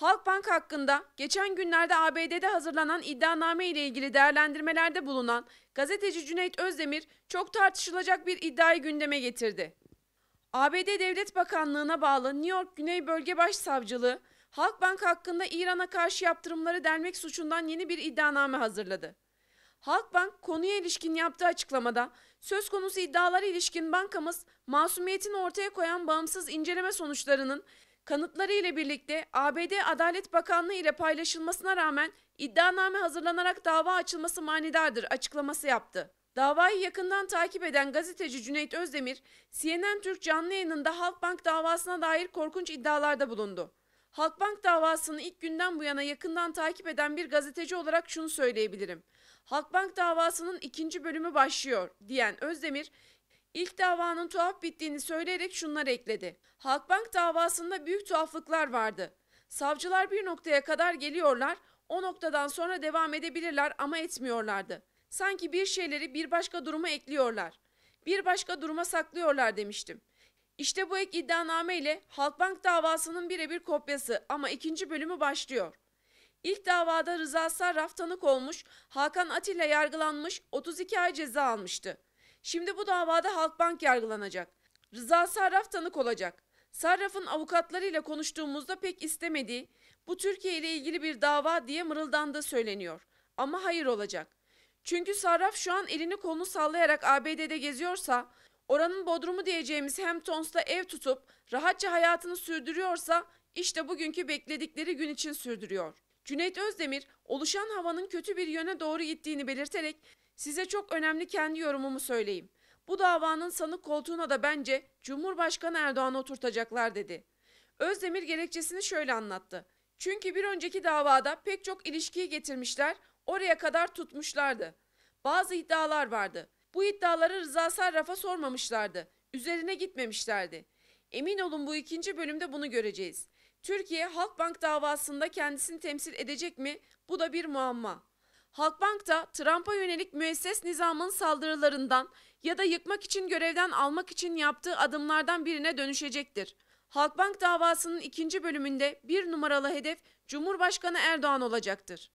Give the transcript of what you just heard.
Halkbank hakkında geçen günlerde ABD'de hazırlanan iddianame ile ilgili değerlendirmelerde bulunan gazeteci Cüneyt Özdemir çok tartışılacak bir iddiayı gündeme getirdi. ABD Devlet Bakanlığı'na bağlı New York Güney Bölge Başsavcılığı, Halkbank hakkında İran'a karşı yaptırımları delmek suçundan yeni bir iddianame hazırladı. Halkbank konuya ilişkin yaptığı açıklamada söz konusu iddialara ilişkin bankamız masumiyetini ortaya koyan bağımsız inceleme sonuçlarının Kanıtları ile birlikte ABD Adalet Bakanlığı ile paylaşılmasına rağmen iddianame hazırlanarak dava açılması manidardır açıklaması yaptı. Davayı yakından takip eden gazeteci Cüneyt Özdemir, CNN Türk canlı yayınında Halkbank davasına dair korkunç iddialarda bulundu. Halkbank davasını ilk günden bu yana yakından takip eden bir gazeteci olarak şunu söyleyebilirim. Halkbank davasının ikinci bölümü başlıyor diyen Özdemir, İlk davanın tuhaf bittiğini söyleyerek şunlar ekledi. Halkbank davasında büyük tuhaflıklar vardı. Savcılar bir noktaya kadar geliyorlar, o noktadan sonra devam edebilirler ama etmiyorlardı. Sanki bir şeyleri bir başka duruma ekliyorlar. Bir başka duruma saklıyorlar demiştim. İşte bu ek iddianame ile Halkbank davasının birebir kopyası ama ikinci bölümü başlıyor. İlk davada Rıza Sarraf tanık olmuş, Hakan Atilla yargılanmış, 32 ay ceza almıştı. Şimdi bu davada Halkbank yargılanacak. Rıza Sarraf tanık olacak. Sarraf'ın avukatlarıyla konuştuğumuzda pek istemediği bu Türkiye ile ilgili bir dava diye mırıldandığı söyleniyor. Ama hayır olacak. Çünkü Sarraf şu an elini kolunu sallayarak ABD'de geziyorsa, oranın bodrumu diyeceğimiz Hamptons'ta ev tutup rahatça hayatını sürdürüyorsa işte bugünkü bekledikleri gün için sürdürüyor. Cüneyt Özdemir oluşan havanın kötü bir yöne doğru gittiğini belirterek size çok önemli kendi yorumumu söyleyeyim. Bu davanın sanık koltuğuna da bence Cumhurbaşkanı Erdoğan'ı oturtacaklar dedi. Özdemir gerekçesini şöyle anlattı. Çünkü bir önceki davada pek çok ilişkiyi getirmişler, oraya kadar tutmuşlardı. Bazı iddialar vardı. Bu iddiaları Rıza Sarraf'a sormamışlardı. Üzerine gitmemişlerdi. Emin olun bu ikinci bölümde bunu göreceğiz. Türkiye Halkbank davasında kendisini temsil edecek mi? Bu da bir muamma. Halkbank'ta Trump'a yönelik müesses nizamın saldırılarından ya da yıkmak için görevden almak için yaptığı adımlardan birine dönüşecektir. Halkbank davasının ikinci bölümünde bir numaralı hedef Cumhurbaşkanı Erdoğan olacaktır.